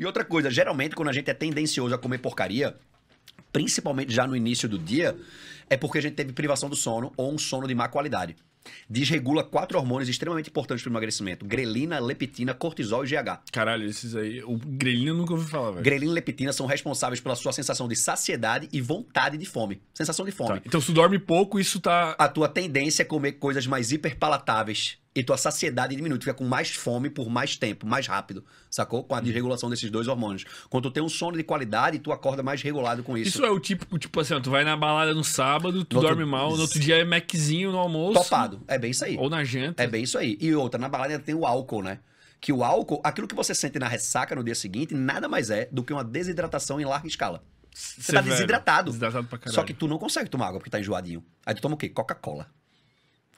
E outra coisa, geralmente quando a gente é tendencioso a comer porcaria, principalmente já no início do dia, é porque a gente teve privação do sono ou um sono de má qualidade. Desregula quatro hormônios extremamente importantes para o emagrecimento: grelina, leptina, cortisol e GH. Caralho, esses aí. O grelina eu nunca ouvi falar, velho. Grelina e leptina são responsáveis pela sua sensação de saciedade e vontade de fome. Sensação de fome. Tá. Então, se dorme pouco, isso tá. A tua tendência é comer coisas mais hiperpalatáveis e tua saciedade diminui, tu fica com mais fome por mais tempo, mais rápido, sacou? Com a hum. desregulação desses dois hormônios. Quando tu tem um sono de qualidade, tu acorda mais regulado com isso. Isso é o típico, tipo assim, ó, tu vai na balada no sábado, tu no dorme outro... mal, no outro dia é maczinho no almoço. Topado, é bem isso aí. Ou na janta. É bem isso aí. E outra, na balada tem o álcool, né? Que o álcool, aquilo que você sente na ressaca no dia seguinte, nada mais é do que uma desidratação em larga escala. Você Severo. tá desidratado. Desidratado pra caralho. Só que tu não consegue tomar água porque tá enjoadinho. Aí tu toma o quê? Coca-Cola.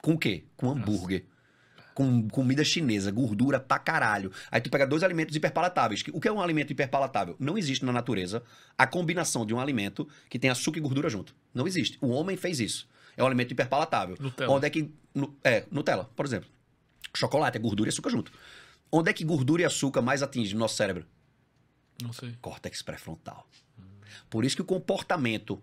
Com o quê? Com hambúrguer. Nossa com comida chinesa, gordura pra caralho. Aí tu pega dois alimentos hiperpalatáveis. O que é um alimento hiperpalatável? Não existe na natureza a combinação de um alimento que tem açúcar e gordura junto. Não existe. O homem fez isso. É um alimento hiperpalatável. Nutella. Onde é que. é, Nutella, por exemplo. Chocolate é gordura e açúcar junto. Onde é que gordura e açúcar mais atingem no nosso cérebro? Não sei. Córtex pré-frontal. Por isso que o comportamento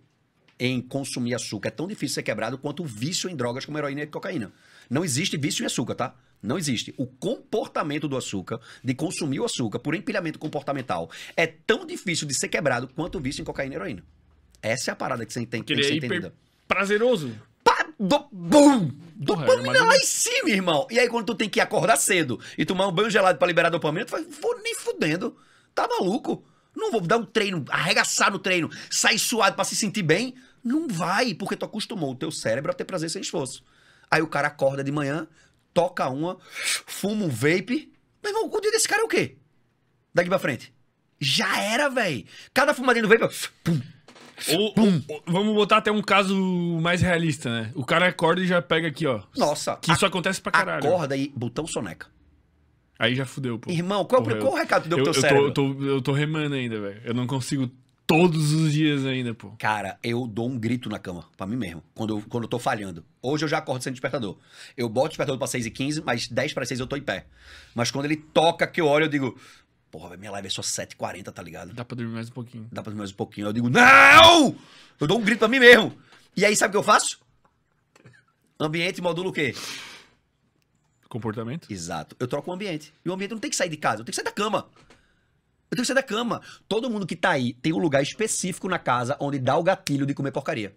em consumir açúcar é tão difícil ser quebrado quanto o vício em drogas como heroína e cocaína. Não existe vício em açúcar, tá? Não existe. O comportamento do açúcar, de consumir o açúcar por empilhamento comportamental, é tão difícil de ser quebrado quanto o vício em cocaína e heroína. Essa é a parada que você tem, que ser é entendida. Prazeroso. Pa do bum! Dopamina é lá em cima, irmão. E aí, quando tu tem que acordar cedo e tomar um banho gelado para liberar dopamina, tu fala, vou nem fudendo. Tá maluco? Não vou dar um treino, arregaçar no treino, sair suado para se sentir bem. Não vai, porque tu acostumou o teu cérebro a ter prazer sem esforço. Aí o cara acorda de manhã, toca uma, fuma um vape. Mas irmão, o dia desse cara é o quê? Daqui pra frente. Já era, velho. Cada fumadinha do vape, pum, ou, ou, ou, vamos botar até um caso mais realista, né? O cara acorda e já pega aqui, ó. Nossa. Que isso acontece pra caralho. Acorda e botão soneca. Aí já fudeu, pô. Irmão, qual, é qual o recado deu eu, pro teu eu cérebro? eu, tô, eu tô remando ainda, velho. Eu não consigo todos os dias ainda, pô. Cara, eu dou um grito na cama, pra mim mesmo, quando eu, quando eu tô falhando. Hoje eu já acordo sem despertador. Eu boto o despertador pra 6 e 15 mas 10 para 6 eu tô em pé. Mas quando ele toca, que eu olho, eu digo... Porra, minha live é só 7h40, tá ligado? Dá pra dormir mais um pouquinho. Dá pra dormir mais um pouquinho. Eu digo, não! Eu dou um grito pra mim mesmo. E aí, sabe o que eu faço? Ambiente modula o quê? Comportamento? Exato. Eu troco o ambiente. E o ambiente não tem que sair de casa, eu tenho que sair da cama. Eu tenho que sair da cama. Todo mundo que tá aí tem um lugar específico na casa onde dá o gatilho de comer porcaria.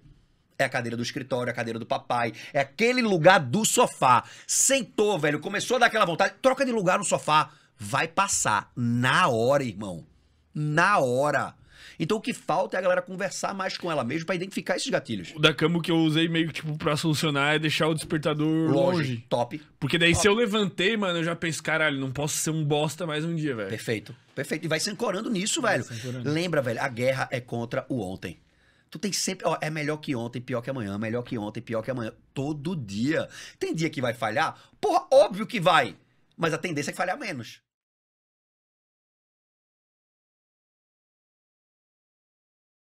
É a cadeira do escritório, é a cadeira do papai, é aquele lugar do sofá. Sentou, velho, começou a dar aquela vontade, troca de lugar no sofá. Vai passar na hora, irmão. Na hora. Então o que falta é a galera conversar mais com ela mesmo para identificar esses gatilhos. O da cama que eu usei meio que tipo pra solucionar é deixar o despertador longe. longe. Top. Porque daí top. se eu levantei, mano, eu já penso, caralho, não posso ser um bosta mais um dia, velho. Perfeito. Perfeito. E vai se ancorando nisso, vai velho. Ancorando. Lembra, velho, a guerra é contra o ontem. Tu tem sempre, ó, é melhor que ontem, pior que amanhã, melhor que ontem, pior que amanhã. Todo dia. Tem dia que vai falhar? Porra, óbvio que vai. Mas a tendência é que falhar menos.